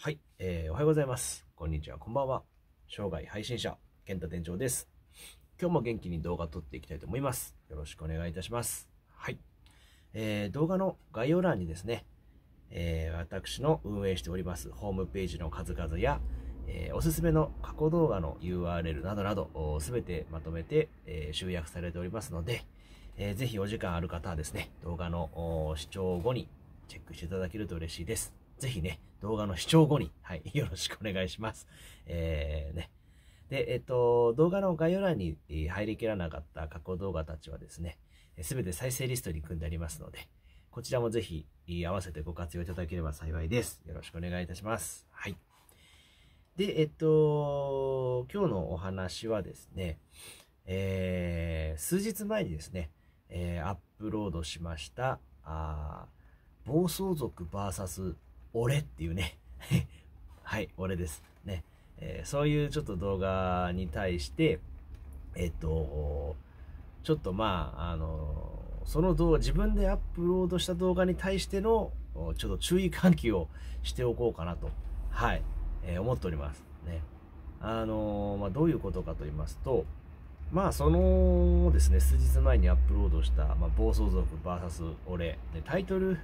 はい、えー、おはようございます。こんにちは、こんばんは。生涯配信者、健太店長です。今日も元気に動画撮っていきたいと思います。よろしくお願いいたします。はい。えー、動画の概要欄にですね、えー、私の運営しておりますホームページの数々や、えー、おすすめの過去動画の URL などなど、すべてまとめて、えー、集約されておりますので、えー、ぜひお時間ある方はですね、動画の視聴後にチェックしていただけると嬉しいです。ぜひね、動画の視聴後に、はい、よろしくお願いします。えー、ね。で、えっと、動画の概要欄に入りきらなかった過去動画たちはですね、すべて再生リストに組んでありますので、こちらもぜひ合わせてご活用いただければ幸いです。よろしくお願いいたします。はい。で、えっと、今日のお話はですね、えー、数日前にですね、えー、アップロードしました、あ暴走族 VS 俺っていうね はい、俺です。ね。えー、そういうちょっと動画に対して、えっと、ちょっとまあ、あのー、その動画、自分でアップロードした動画に対しての、ちょっと注意喚起をしておこうかなと、はい、えー、思っております。ね。あのー、まあ、どういうことかと言いますと、まあ、そのですね、数日前にアップロードした、まあ、暴走族 VS 俺、タイトル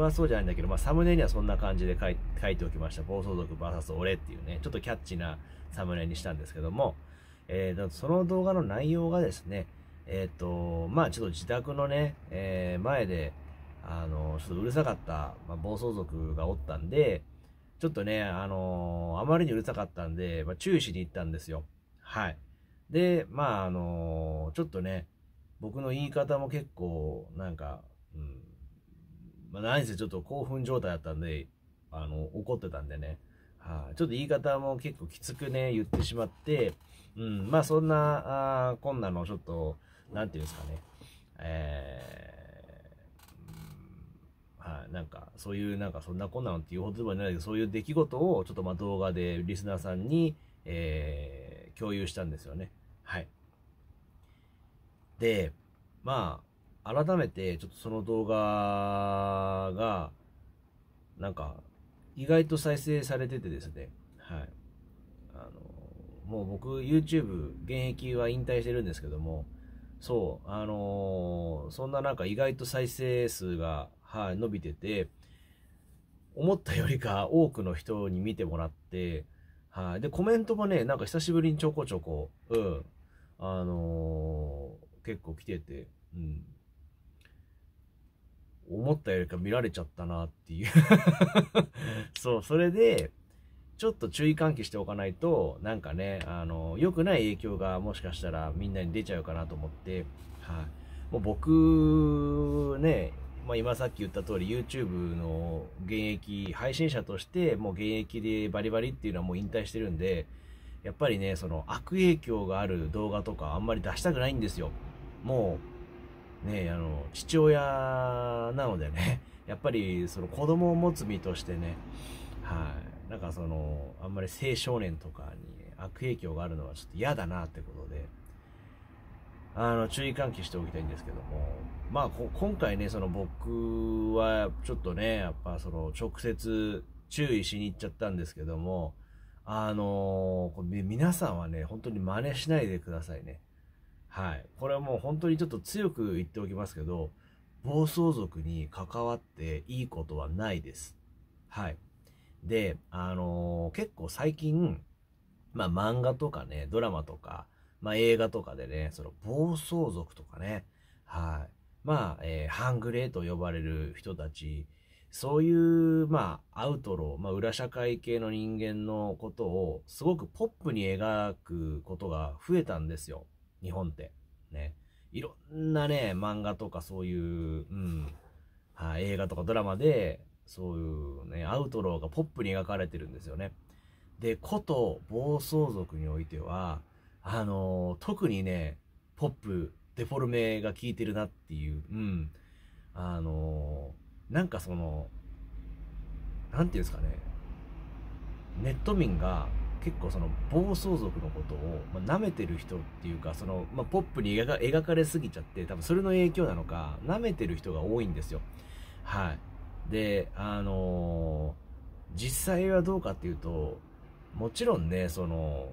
はそうじゃないんだけど、まあ、サムネにはそんな感じで書い書いておきました。暴走族 VS 俺っていうね、ちょっとキャッチなサムネにしたんですけども、えー、その動画の内容がですね、えっ、ー、と、まあちょっと自宅のね、えー、前で、あの、ちょっとうるさかった、まあ、暴走族がおったんで、ちょっとね、あのー、あまりにうるさかったんで、まあ、注意しに行ったんですよ。はい。で、まああのー、ちょっとね、僕の言い方も結構、なんか、うん、まあ、何せちょっと興奮状態だったんで、あの、怒ってたんでね。はい、あ、ちょっと言い方も結構きつくね、言ってしまって、うん、まあそんな、あこんなのちょっと、なんていうんですかね、えー、はい、なんか、そういう、なんか、そんなこんなのっていうほどでもないけど、そういう出来事を、ちょっとまあ動画でリスナーさんに、えー、共有したんですよね。はい。で、まあ、改めてちょっとその動画がなんか意外と再生されててですねはいあのもう僕 YouTube 現役は引退してるんですけどもそうあのー、そんななんか意外と再生数が、はい、伸びてて思ったよりか多くの人に見てもらってはいでコメントもねなんか久しぶりにちょこちょこうんあのー、結構来ててうん思ったよりか見られちゃったなっていうそう、それで、ちょっと注意喚起しておかないと、なんかね、あの、良くない影響がもしかしたらみんなに出ちゃうかなと思って、はい、もう僕、ね、まあ、今さっき言った通り YouTube の現役配信者としてもう現役でバリバリっていうのはもう引退してるんでやっぱりねその悪影響がある動画とかあんまり出したくないんですよもうね、あの、父親なのでね、やっぱりその子供を持つ身としてね、はい、なんかその、あんまり青少年とかに悪影響があるのはちょっと嫌だなってことで、あの、注意喚起しておきたいんですけども、まあ、今回ね、その僕はちょっとね、やっぱその直接注意しに行っちゃったんですけども、あの皆さんはね、本当に真似しないでくださいね。はい。これはもう本当にちょっと強く言っておきますけど、暴走族に関わっていいことはないです。はい。で、あのー、結構最近、まあ漫画とかね、ドラマとか、まあ映画とかでね、その暴走族とかね、はい。まあ、えー、ハングレーと呼ばれる人たち、そういう、まあ、アウトロー、まあ、裏社会系の人間のことを、すごくポップに描くことが増えたんですよ。日本って。ね。いろんなね、漫画とかそういう、うん、は映画とかドラマで、そういうね、アウトローがポップに描かれてるんですよね。で、古都暴走族においては、あのー、特にね、ポップ、デフォルメが効いてるなっていう、うん。あのー、なんかその、なんていうんですかね、ネット民が結構その暴走族のことを、まあ、舐めてる人っていうかその、まあ、ポップに描かれすぎちゃって多分それの影響なのか舐めてる人が多いんですよはいであのー、実際はどうかっていうともちろんねその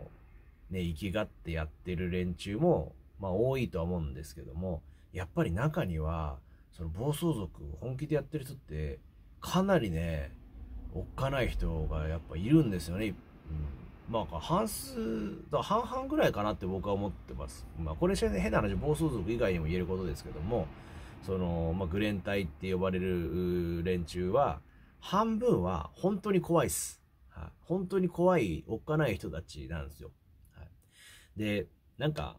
ね生きがってやってる連中もまあ多いとは思うんですけどもやっぱり中にはその暴走族本気でやってる人ってかなりねおっかない人がやっぱいるんですよね、うん、まあ、半数、半々ぐらいかなって僕は思ってます。まあ、これ変な話、暴走族以外にも言えることですけども、その、まあ、グレン隊って呼ばれる連中は、半分は本当に怖いっす。はい、本当に怖い、おっかない人たちなんですよ。はい、で、なんか、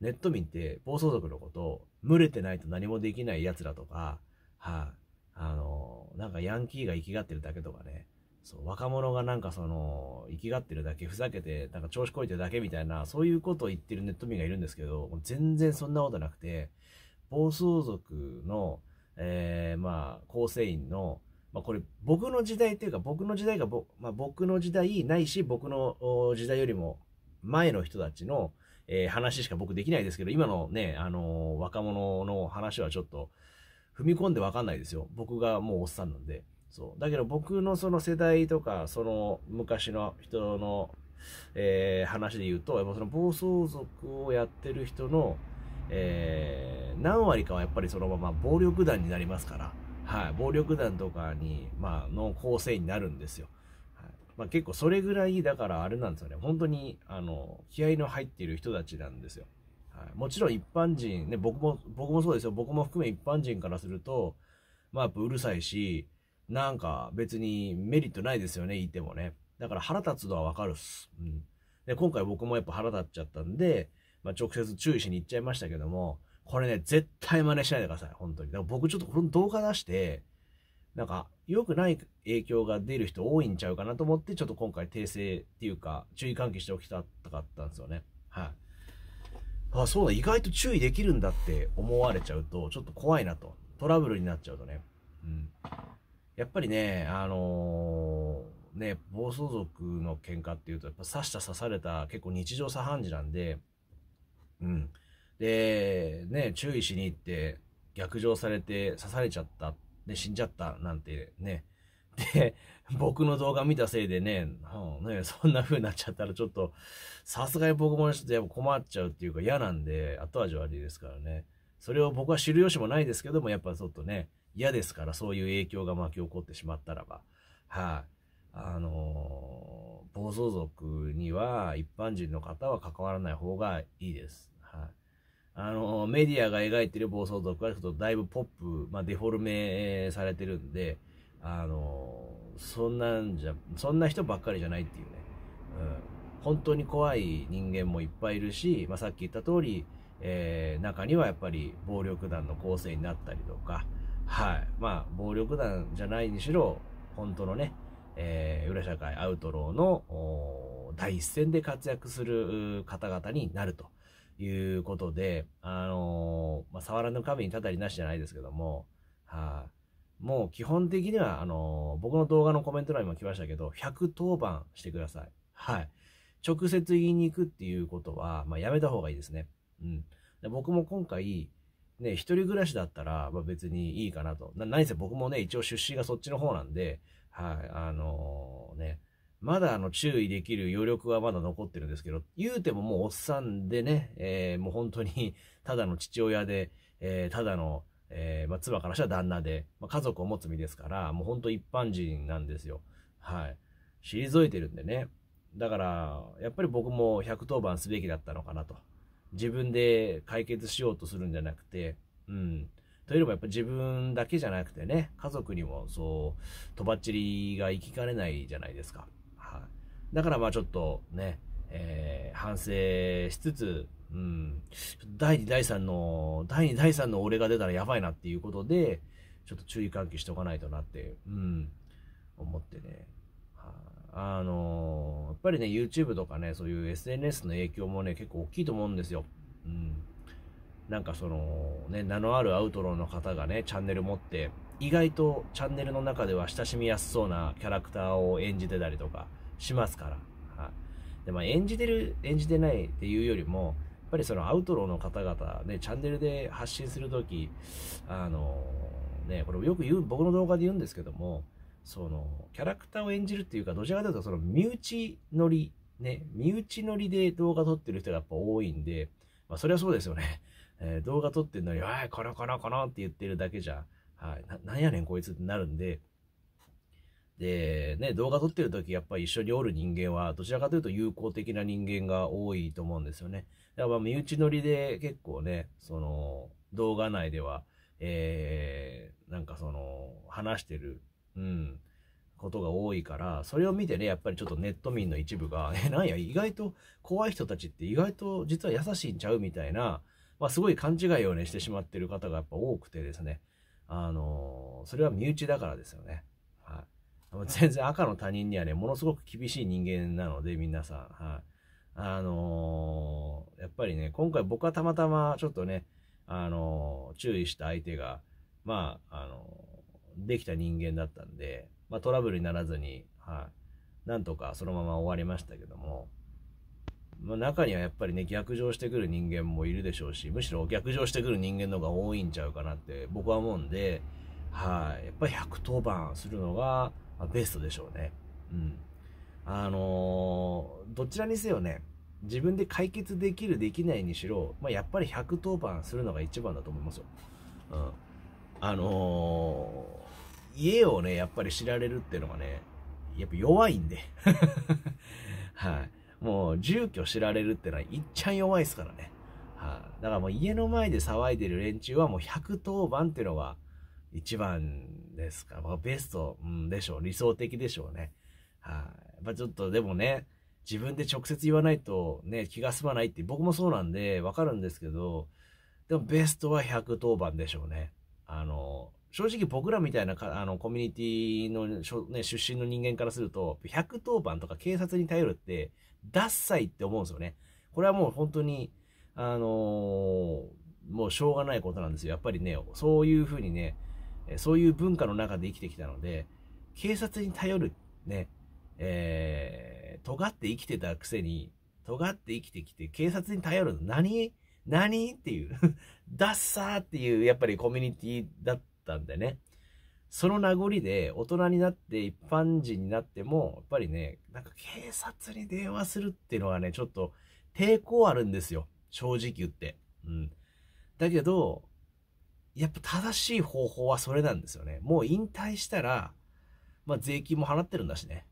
ネット民って暴走族のこと群れてないと何もできない奴らとか、はい、あ、の、なんかヤンキーが生きがってるだけとかね、そう若者がなんかその生きがってるだけふざけてなんか調子こいてるだけみたいなそういうことを言ってるネット民がいるんですけど全然そんなことなくて暴走族の、えー、まあ構成員の、まあ、これ僕の時代っていうか僕の時代がまあ、僕の時代ないし僕の時代よりも前の人たちの、えー、話しか僕できないですけど今のね、あのー、若者の話はちょっと踏み込んでわかんないですよ僕がもうおっさんなんで。そう。だけど僕のその世代とか、その昔の人の、えー、話で言うと、やっぱその暴走族をやってる人の、えー、何割かはやっぱりそのまま暴力団になりますから、はい。暴力団とかに、まあ、の構成になるんですよ。はい。まあ結構それぐらい、だからあれなんですよね。本当に、あの、気合の入っている人たちなんですよ。はい。もちろん一般人、ね、僕も、僕もそうですよ。僕も含め一般人からすると、まあやっぱうるさいし、なんか別にメリットないですよね、言ってもね。だから腹立つのはわかるっす。うん。で、今回僕もやっぱ腹立っちゃったんで、まあ、直接注意しに行っちゃいましたけども、これね、絶対真似しないでください、本当に。だから僕ちょっとこの動画出して、なんか、良くない影響が出る人多いんちゃうかなと思って、ちょっと今回訂正っていうか、注意喚起しておきたかったんですよね。はい。あ、そうだ、意外と注意できるんだって思われちゃうと、ちょっと怖いなと。トラブルになっちゃうとね。うん。やっぱりね、あのー、ね、暴走族の喧嘩っていうと、やっぱ刺した刺された、結構日常茶飯事なんで、うん。で、ね、注意しに行って、逆上されて刺されちゃった、で、死んじゃったなんてね。で、僕の動画見たせいでね、うん、ねそんな風になっちゃったらちょっと、さすがに僕もちょっとやっぱ困っちゃうっていうか嫌なんで、後味悪いですからね。それを僕は知る由もないですけども、やっぱちょっとね、嫌ですから、そういう影響が巻き起こってしまったらば。はい、あのー、暴走族には一般人の方は関わらない方がいいです。はい、あのー、メディアが描いてる暴走族はちょっとだいぶポップ、まあ、デフォルメされてるんで、あのー、そんなんじゃ、そんな人ばっかりじゃないっていうね。うん、本当に怖い人間もいっぱいいるし、まあ、さっき言った通り、え中にはやっぱり暴力団の構成になったりとか、はい。まあ、暴力団じゃないにしろ、本当のね、えー、裏社会アウトローの第一線で活躍する方々になるということで、あのー、まあ、触らぬ神にたたりなしじゃないですけども、はい、もう基本的には、あのー、僕の動画のコメント欄にも来ましたけど、110番してください。はい。直接言いに行くっていうことは、まあ、やめた方がいいですね。うん。で僕も今回、ね、一人暮らしだったら、まあ、別にいいかなと。な何せ僕もね、一応出資がそっちの方なんで、はい、あのー、ね、まだあの注意できる余力はまだ残ってるんですけど、言うてももうおっさんでね、えー、もう本当に ただの父親で、えー、ただの、えー、まあ、妻からしたら旦那で、まあ、家族を持つ身ですから、もう本当一般人なんですよ。はい。退いてるんでね。だから、やっぱり僕も110番すべきだったのかなと。自分で解決しようとするんじゃなくて、うん。というのもやっぱ自分だけじゃなくてね、家族にもそう、とばっちりが生きかねないじゃないですか。はい、だからまあちょっとね、えー、反省しつつ、うん、第2、第3の、第2、第3の俺が出たらやばいなっていうことで、ちょっと注意喚起しておかないとなって、うん、思ってね。あのやっぱりね、YouTube とかね、そういう SNS の影響もね、結構大きいと思うんですよ。うん。なんかその、ね、名のあるアウトローの方がね、チャンネル持って、意外とチャンネルの中では親しみやすそうなキャラクターを演じてたりとかしますから。はい。で、まあ、演じてる、演じてないっていうよりも、やっぱりそのアウトローの方々、ね、チャンネルで発信するとき、あのね、これよく言う、僕の動画で言うんですけども、その、キャラクターを演じるっていうか、どちらかというと、その、身内乗り、ね、身内乗りで動画撮ってる人がやっぱ多いんで、まあ、それはそうですよね。えー、動画撮ってんのに、おい、このこのこのって言ってるだけじゃ、はい、ななんやねんこいつってなるんで、で、ね、動画撮ってる時やっぱり一緒におる人間は、どちらかというと友好的な人間が多いと思うんですよね。だから身内乗りで結構ね、その、動画内では、えー、なんかその、話してるうん、ことが多いから、それを見てね、やっぱりちょっとネット民の一部が、え、なんや、意外と怖い人たちって意外と実は優しいんちゃうみたいな、まあすごい勘違いをね、してしまってる方がやっぱ多くてですね、あのー、それは身内だからですよね。はい。全然赤の他人にはね、ものすごく厳しい人間なので、皆さん。はい。あのー、やっぱりね、今回僕はたまたまちょっとね、あのー、注意した相手が、まあ、あのできた人間だったんで、まあ、トラブルにならずに、はい、なんとかそのまま終わりましたけども、まあ、中にはやっぱりね、逆上してくる人間もいるでしょうし、むしろ逆上してくる人間の方が多いんちゃうかなって僕は思うんで、はい、やっぱり110番するのがベストでしょうね。うん。あのー、どちらにせよね、自分で解決できる、できないにしろ、まあ、やっぱり110番するのが一番だと思いますよ。うん。あのー家をね、やっぱり知られるっていうのはね、やっぱ弱いんで。はい。もう住居知られるってのはいっちゃん弱いですからね。はい、だからもう家の前で騒いでる連中はもう110番っていうのが一番ですから、まあ、ベスト、ん、でしょう。理想的でしょうね。はい、っぱちょっとでもね、自分で直接言わないとね、気が済まないって僕もそうなんでわかるんですけど、でもベストは110番でしょうね。あの、正直僕らみたいなあのコミュニティの、ね、出身の人間からすると、110番とか警察に頼るって、ダッサイって思うんですよね。これはもう本当に、あのー、もうしょうがないことなんですよ。やっぱりね、そういうふうにね、そういう文化の中で生きてきたので、警察に頼る、ね、えー、尖って生きてたくせに、尖って生きてきて、警察に頼るの何何っていう、ダッサーっていう、やっぱりコミュニティだったったんでね。その名残で大人になって一般人になっても、やっぱりね、なんか警察に電話するっていうのはね、ちょっと抵抗あるんですよ。正直言って。うん。だけど、やっぱ正しい方法はそれなんですよね。もう引退したら、まあ税金も払ってるんだしね。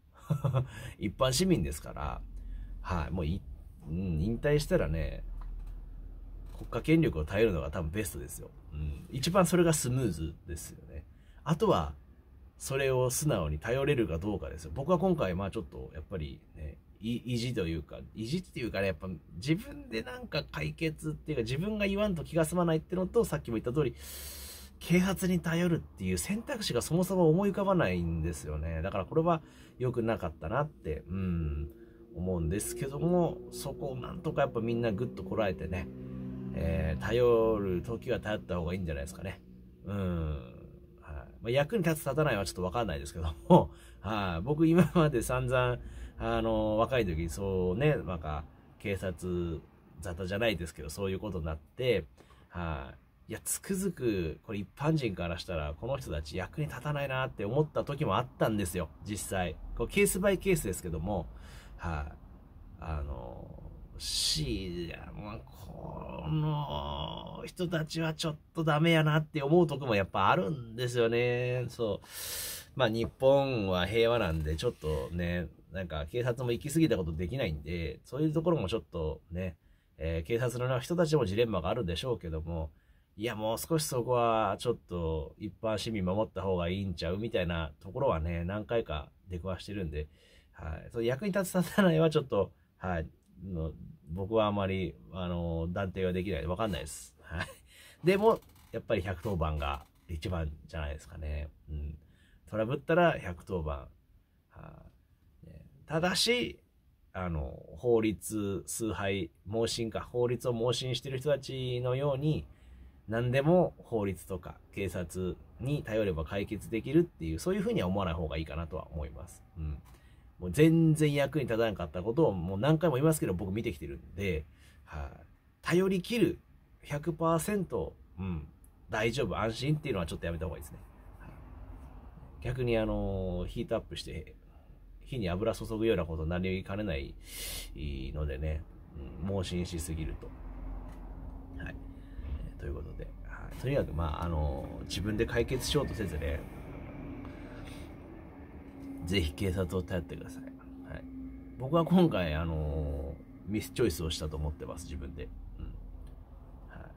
一般市民ですから、はい、もううん、引退したらね、国家権力を頼るのが多分ベストですよ。うん。一番それがスムーズですよね。あとは、それを素直に頼れるかどうかですよ。僕は今回、まあちょっと、やっぱりね、意地というか、意地っていうかね、やっぱ自分でなんか解決っていうか、自分が言わんと気が済まないってのと、さっきも言った通り、啓発に頼るっていう選択肢がそもそも思い浮かばないんですよね。だからこれは良くなかったなって、うん、思うんですけども、そこをなんとかやっぱみんなぐっとこらえてね、えー、頼る時は頼った方がいいんじゃないですかね。うん。ま役に立つ立たないはちょっとわかんないですけども、はい、僕今まで散々、あの、若い時、そうね、なんか、警察沙汰じゃないですけど、そういうことになって、はい、いや、つくづく、これ一般人からしたら、この人たち役に立たないなって思った時もあったんですよ、実際。こうケースバイケースですけども、はい、あの、しいや、まあ、この人たちはちょっとダメやなって思うとこもやっぱあるんですよね。そう。まあ日本は平和なんで、ちょっとね、なんか警察も行き過ぎたことできないんで、そういうところもちょっとね、えー、警察の人たちもジレンマがあるんでしょうけども、いやもう少しそこはちょっと一般市民守った方がいいんちゃうみたいなところはね、何回か出くわしてるんで、はい。その役に立つ立たないはちょっと、はい。の、僕はあまり、あの、断定はできない。わかんないです。はい。でも、やっぱり110番が一番じゃないですかね。うん。トラブったら110番。はね、ただし、あの、法律、崇拝、盲信か、法律を盲信してる人たちのように、何でも法律とか警察に頼れば解決できるっていう、そういうふうには思わない方がいいかなとは思います。うん。もう全然役に立たなかったことをもう何回も言いますけど、僕見てきてるんで、はい、あ、頼り切る100%、うん、大丈夫、安心っていうのはちょっとやめた方がいいですね。はい、あ、逆にあの、ヒートアップして、火に油注ぐようなことになりかねないのでね、うん、盲信しすぎると。はい。ということで、はい、とにかく、まあ、あの、自分で解決しようとせずね、ぜひ警察を頼ってください。はい、僕は今回、あのー、ミスチョイスをしたと思ってます、自分で。うんはい、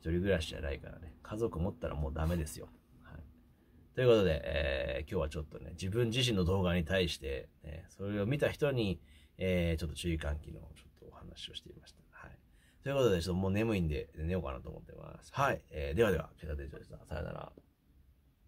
一人暮らしじゃないからね、家族持ったらもうダメですよ。はい、ということで、えー、今日はちょっとね、自分自身の動画に対して、ね、それを見た人に、えー、ちょっと注意喚起のちょっとお話をしていました。はい、ということで、ちょっともう眠いんで寝ようかなと思ってます。はい。えー、ではでは、ペタテンションでした。さよなら。